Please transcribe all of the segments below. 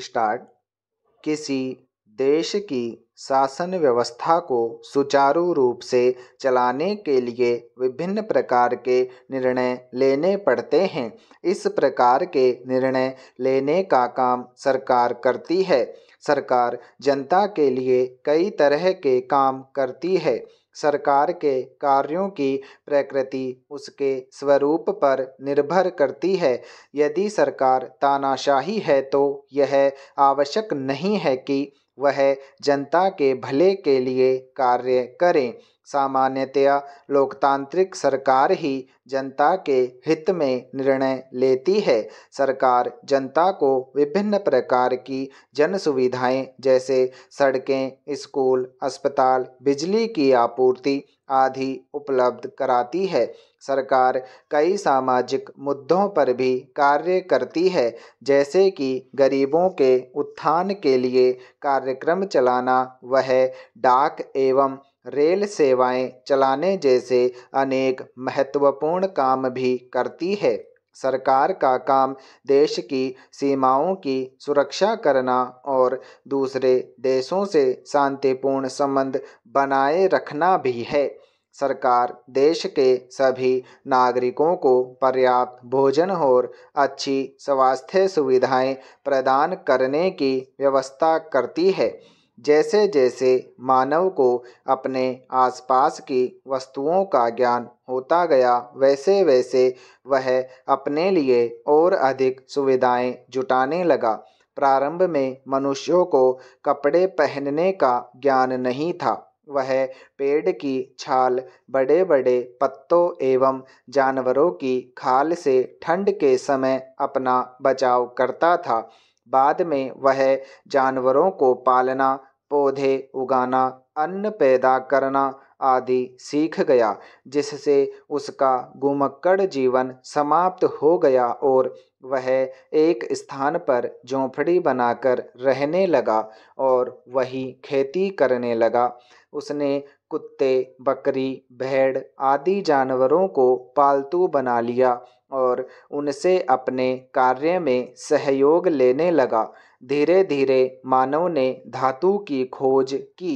start किसी देश की शासन व्यवस्था को सुचारू रूप से चलाने के लिए विभिन्न प्रकार के निर्णय लेने पड़ते हैं इस प्रकार के निर्णय लेने का काम सरकार करती है सरकार जनता के लिए कई तरह के काम करती है सरकार के कार्यों की प्रकृति उसके स्वरूप पर निर्भर करती है यदि सरकार तानाशाही है तो यह आवश्यक नहीं है कि वह जनता के भले के लिए कार्य करें सामान्यतया लोकतांत्रिक सरकार ही जनता के हित में निर्णय लेती है सरकार जनता को विभिन्न प्रकार की जन सुविधाएँ जैसे सड़कें स्कूल अस्पताल बिजली की आपूर्ति आदि उपलब्ध कराती है सरकार कई सामाजिक मुद्दों पर भी कार्य करती है जैसे कि गरीबों के उत्थान के लिए कार्यक्रम चलाना वह डाक एवं रेल सेवाएं चलाने जैसे अनेक महत्वपूर्ण काम भी करती है सरकार का काम देश की सीमाओं की सुरक्षा करना और दूसरे देशों से शांतिपूर्ण संबंध बनाए रखना भी है सरकार देश के सभी नागरिकों को पर्याप्त भोजन और अच्छी स्वास्थ्य सुविधाएं प्रदान करने की व्यवस्था करती है जैसे जैसे मानव को अपने आसपास की वस्तुओं का ज्ञान होता गया वैसे वैसे वह अपने लिए और अधिक सुविधाएं जुटाने लगा प्रारंभ में मनुष्यों को कपड़े पहनने का ज्ञान नहीं था वह पेड़ की छाल बड़े बड़े पत्तों एवं जानवरों की खाल से ठंड के समय अपना बचाव करता था बाद में वह जानवरों को पालना पौधे उगाना अन्न पैदा करना आदि सीख गया जिससे उसका गुमक्कड़ जीवन समाप्त हो गया और वह एक स्थान पर झोंपड़ी बनाकर रहने लगा और वही खेती करने लगा उसने कुत्ते बकरी भेड़ आदि जानवरों को पालतू बना लिया और उनसे अपने कार्य में सहयोग लेने लगा धीरे धीरे मानव ने धातु की खोज की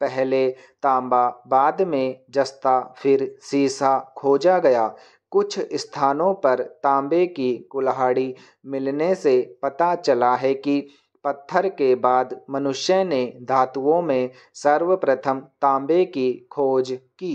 पहले तांबा बाद में जस्ता फिर सीसा खोजा गया कुछ स्थानों पर तांबे की कुल्हाड़ी मिलने से पता चला है कि पत्थर के बाद मनुष्य ने धातुओं में सर्वप्रथम तांबे की खोज की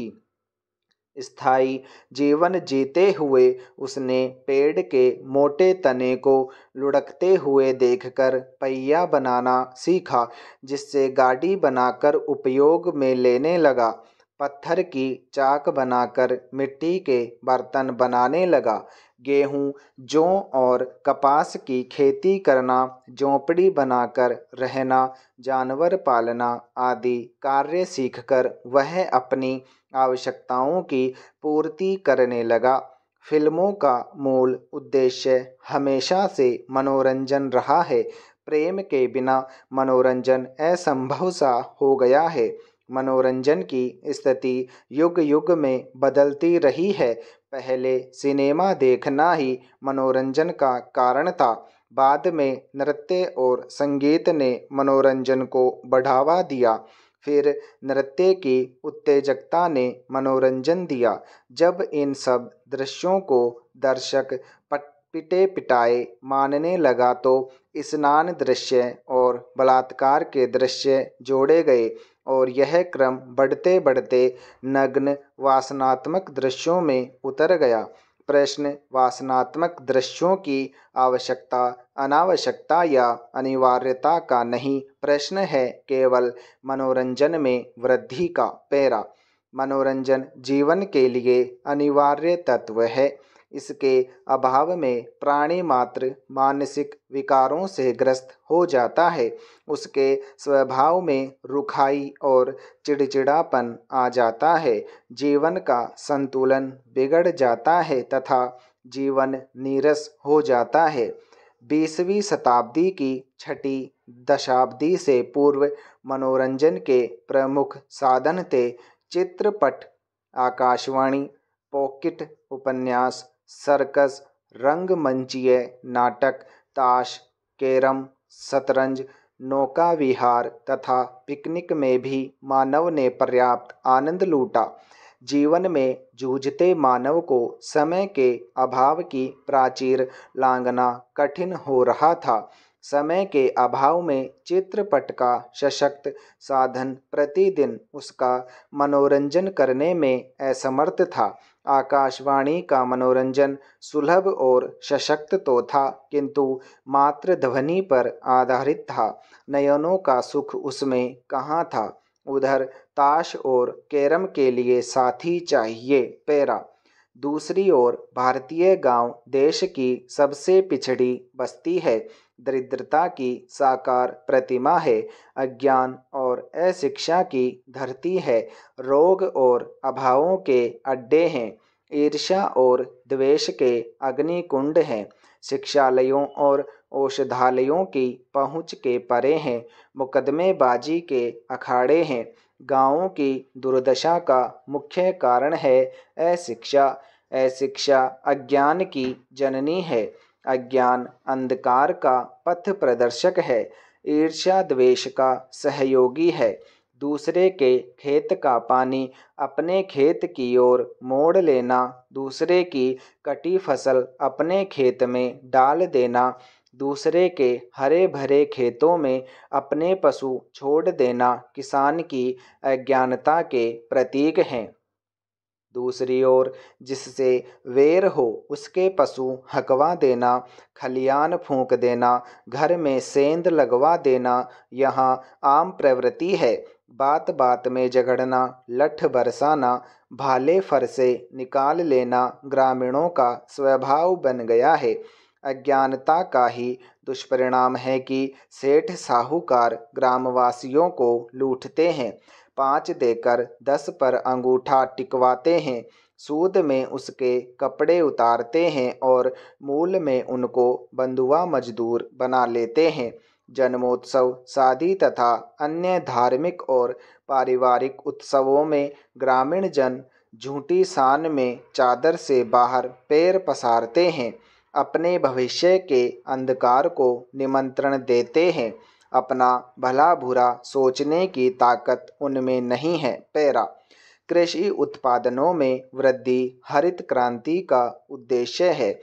स्थायी जीवन जीते हुए उसने पेड़ के मोटे तने को लुढ़कते हुए देखकर पहिया बनाना सीखा जिससे गाड़ी बनाकर उपयोग में लेने लगा पत्थर की चाक बनाकर मिट्टी के बर्तन बनाने लगा गेहूँ जौ और कपास की खेती करना झोंपड़ी बनाकर रहना जानवर पालना आदि कार्य सीखकर वह अपनी आवश्यकताओं की पूर्ति करने लगा फिल्मों का मूल उद्देश्य हमेशा से मनोरंजन रहा है प्रेम के बिना मनोरंजन असंभव सा हो गया है मनोरंजन की स्थिति युग युग में बदलती रही है पहले सिनेमा देखना ही मनोरंजन का कारण था बाद में नृत्य और संगीत ने मनोरंजन को बढ़ावा दिया फिर नृत्य की उत्तेजकता ने मनोरंजन दिया जब इन सब दृश्यों को दर्शक पट पिटे पिटाए मानने लगा तो स्नान दृश्य और बलात्कार के दृश्य जोड़े गए और यह क्रम बढ़ते बढ़ते नग्न वासनात्मक दृश्यों में उतर गया प्रश्न वासनात्मक दृश्यों की आवश्यकता अनावश्यकता या अनिवार्यता का नहीं प्रश्न है केवल मनोरंजन में वृद्धि का पैरा मनोरंजन जीवन के लिए अनिवार्य तत्व है इसके अभाव में प्राणी मात्र मानसिक विकारों से ग्रस्त हो जाता है उसके स्वभाव में रुखाई और चिड़चिड़ापन आ जाता है जीवन का संतुलन बिगड़ जाता है तथा जीवन नीरस हो जाता है बीसवीं शताब्दी की छठी दशाब्दी से पूर्व मनोरंजन के प्रमुख साधन थे चित्रपट आकाशवाणी पॉकेट उपन्यास सर्कस रंगमंचीय नाटक ताश कैरम शतरंज नौका विहार तथा पिकनिक में भी मानव ने पर्याप्त आनंद लूटा जीवन में जूझते मानव को समय के अभाव की प्राचीर लांगना कठिन हो रहा था समय के अभाव में चित्रपट का सशक्त साधन प्रतिदिन उसका मनोरंजन करने में असमर्थ था आकाशवाणी का मनोरंजन सुलभ और सशक्त तो था किंतु मात्र ध्वनि पर आधारित था नयनों का सुख उसमें कहाँ था उधर ताश और कैरम के लिए साथी चाहिए पैरा दूसरी ओर भारतीय गांव देश की सबसे पिछड़ी बस्ती है दरिद्रता की साकार प्रतिमा है अज्ञान और अशिक्षा की धरती है रोग और अभावों के अड्डे हैं ईर्ष्या और द्वेष के अग्नि कुंड हैं शिक्षालयों और औषधालयों की पहुंच के परे हैं मुकदमेबाजी के अखाड़े हैं गाँवों की दुर्दशा का मुख्य कारण है अशिक्षा अशिक्षा अज्ञान की जननी है अज्ञान अंधकार का पथ प्रदर्शक है ईर्ष्या द्वेष का सहयोगी है दूसरे के खेत का पानी अपने खेत की ओर मोड़ लेना दूसरे की कटी फसल अपने खेत में डाल देना दूसरे के हरे भरे खेतों में अपने पशु छोड़ देना किसान की अज्ञानता के प्रतीक हैं दूसरी ओर जिससे वेर हो उसके पशु हकवा देना खलियान फूंक देना घर में सेंध लगवा देना यहाँ आम प्रवृत्ति है बात बात में झगड़ना लठ बरसाना भाले फरसे निकाल लेना ग्रामीणों का स्वभाव बन गया है अज्ञानता का ही दुष्परिणाम है कि सेठ साहूकार ग्रामवासियों को लूटते हैं पाँच देकर दस पर अंगूठा टिकवाते हैं सूद में उसके कपड़े उतारते हैं और मूल में उनको बंधुआ मजदूर बना लेते हैं जन्मोत्सव शादी तथा अन्य धार्मिक और पारिवारिक उत्सवों में ग्रामीण जन झूठी शान में चादर से बाहर पैर पसारते हैं अपने भविष्य के अंधकार को निमंत्रण देते हैं अपना भला बुरा सोचने की ताकत उनमें नहीं है पैरा कृषि उत्पादनों में वृद्धि हरित क्रांति का उद्देश्य है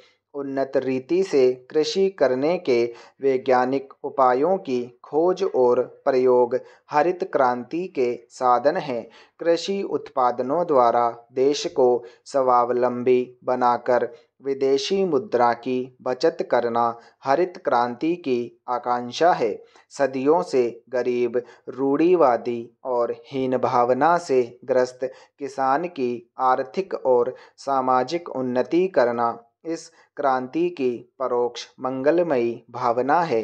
उन्नत रीति से कृषि करने के वैज्ञानिक उपायों की खोज और प्रयोग हरित क्रांति के साधन हैं कृषि उत्पादनों द्वारा देश को स्वावलंबी बनाकर विदेशी मुद्रा की बचत करना हरित क्रांति की आकांक्षा है सदियों से गरीब रूढ़ीवादी और हीन भावना से ग्रस्त किसान की आर्थिक और सामाजिक उन्नति करना इस क्रांति की परोक्ष मंगलमयी भावना है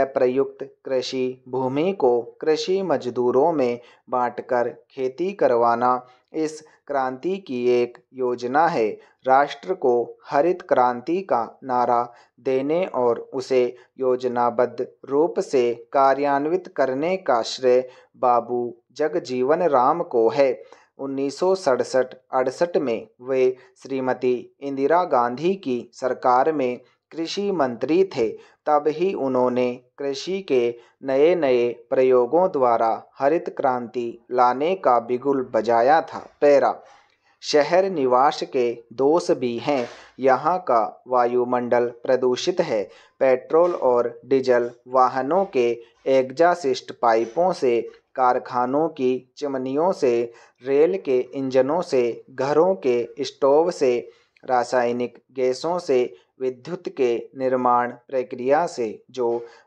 अप्रयुक्त कृषि भूमि को कृषि मजदूरों में बांटकर खेती करवाना इस क्रांति की एक योजना है राष्ट्र को हरित क्रांति का नारा देने और उसे योजनाबद्ध रूप से कार्यान्वित करने का श्रेय बाबू जगजीवन राम को है उन्नीस सौ सड़सठ अड़सठ में वे श्रीमती इंदिरा गांधी की सरकार में कृषि मंत्री थे तब ही उन्होंने कृषि के नए नए प्रयोगों द्वारा हरित क्रांति लाने का बिगुल बजाया था पैरा शहर निवास के दोष भी हैं यहाँ का वायुमंडल प्रदूषित है पेट्रोल और डीजल वाहनों के एग्जासिस्ट पाइपों से कारखानों की चिमनियों से रेल के इंजनों से घरों के स्टोव से रासायनिक गैसों से विद्युत के निर्माण प्रक्रिया से जो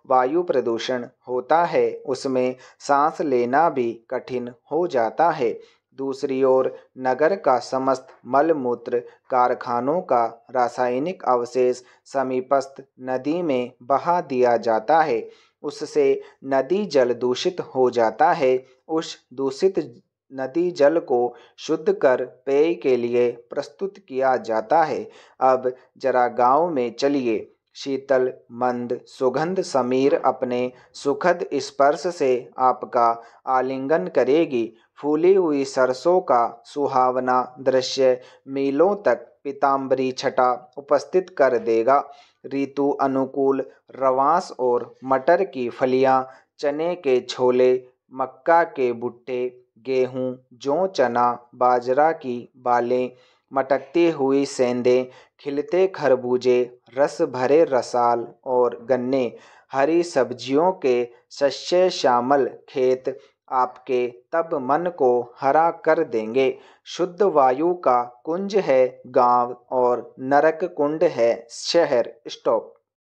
वायु प्रदूषण होता है उसमें सांस लेना भी कठिन हो जाता है दूसरी ओर नगर का समस्त मल मूत्र कारखानों का रासायनिक अवशेष समीपस्थ नदी में बहा दिया जाता है उससे नदी जल दूषित हो जाता है उस दूषित नदी जल को शुद्ध कर पेय के लिए प्रस्तुत किया जाता है अब जरा गाँव में चलिए शीतल मंद सुगंध समीर अपने सुखद स्पर्श से आपका आलिंगन करेगी फूली हुई सरसों का सुहावना दृश्य मीलों तक पीताम्बरी छटा उपस्थित कर देगा ऋतु अनुकूल रवास और मटर की फलियां चने के छोले मक्का के भुट्टे गेहूँ जौ चना बाजरा की बालें मटकती हुई सेंधें खिलते खरबूजे रस भरे रसाल और गन्ने हरी सब्जियों के शस्य शामल खेत आपके तब मन को हरा कर देंगे शुद्ध वायु का कुंज है गाँव और नरक कुंड है शहर स्टॉप